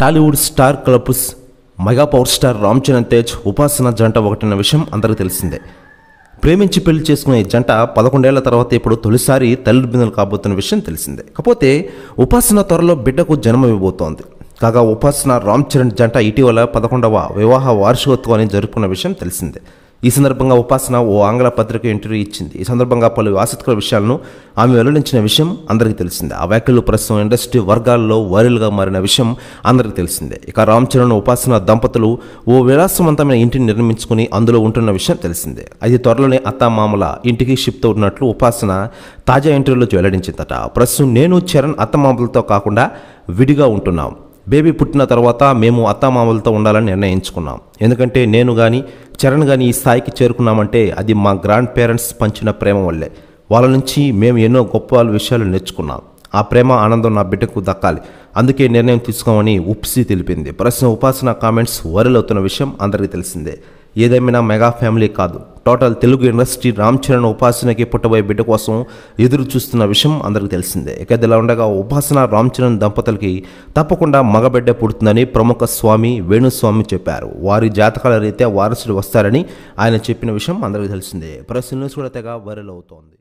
Tollywood star కలపుస్ mega power star Ram Charan Tej Upasana జంట ఒకటిన్న విషయం అందరికీ తెలిసిందే ప్రేమించి పెళ్లి చేసుకునే జంట పదకొండేళ్ల తర్వాత ఇప్పుడు తొలిసారి తల్లిదండ్రులు కాబోతున్న విషయం తెలిసిందే కాకపోతే ఉపాసన త్వరలో బిడ్డకు ఇవ్వబోతోంది కాగా ఉపాసన రామ్ చరణ్ జంట ఇటీవల పదకొండవ వివాహ వార్షికోత్సవాన్ని జరుపుకున్న విషయం తెలిసిందే ఈ సందర్భంగా ఉపాసన ఓ ఆంగ్ల పత్రిక ఇంటర్వ్యూ ఇచ్చింది ఈ సందర్భంగా పలు ఆసక్తికర విషయాలను ఆమె వెల్లడించిన విషయం అందరికీ తెలిసిందే ఆ వ్యాఖ్యలు ప్రస్తుతం ఇండస్ట్రీ వర్గాల్లో వైరల్గా మారిన విషయం అందరికీ తెలిసిందే ఇక రామ్ చరణ్ ఉపాసన దంపతులు ఓ విలాసవంతమైన ఇంటిని నిర్మించుకుని అందులో ఉంటున్న విషయం తెలిసిందే అది త్వరలోనే అత్తమామల ఇంటికి షిఫ్ట్ అవుతున్నట్లు ఉపాసన తాజా ఇంటర్వ్యూలో వెల్లడించిందట ప్రస్తుతం నేను చరణ్ అత్తమామలతో కాకుండా విడిగా ఉంటున్నాం బేబీ పుట్టిన తర్వాత మేము అత్తామామలతో ఉండాలని నిర్ణయించుకున్నాం ఎందుకంటే నేను కానీ చరణ్ కానీ ఈ స్థాయికి చేరుకున్నామంటే అది మా గ్రాండ్ పేరెంట్స్ పంచిన ప్రేమ వల్లే వాళ్ళ నుంచి మేము ఎన్నో గొప్ప విషయాలు నేర్చుకున్నాం ఆ ప్రేమ ఆనందం నా బిడ్డకు దక్కాలి అందుకే నిర్ణయం తీసుకోమని ఉప్సి తెలిపింది ప్రస్తుతం ఉపాసన కామెంట్స్ వైరల్ అవుతున్న విషయం అందరికీ తెలిసిందే ఏదేమైనా మెగా ఫ్యామిలీ కాదు టోటల్ తెలుగు ఇండస్ట్రీ రామ్ చరణ్ ఉపాసనకి పుట్టబోయే బిడ్డ కోసం ఎదురు చూస్తున్న విషయం అందరికీ తెలిసిందే ఇక ఇలా ఉండగా ఉపాసన రామ్ చరణ్ దంపతులకి తప్పకుండా మగబిడ్డ పుడుతుందని ప్రముఖ స్వామి వేణుస్వామి చెప్పారు వారి జాతకాల రీత్యా వారసుడు వస్తారని ఆయన చెప్పిన విషయం అందరికీ తెలిసిందే ప్రెస్ కూడా తెగ వైరల్ అవుతోంది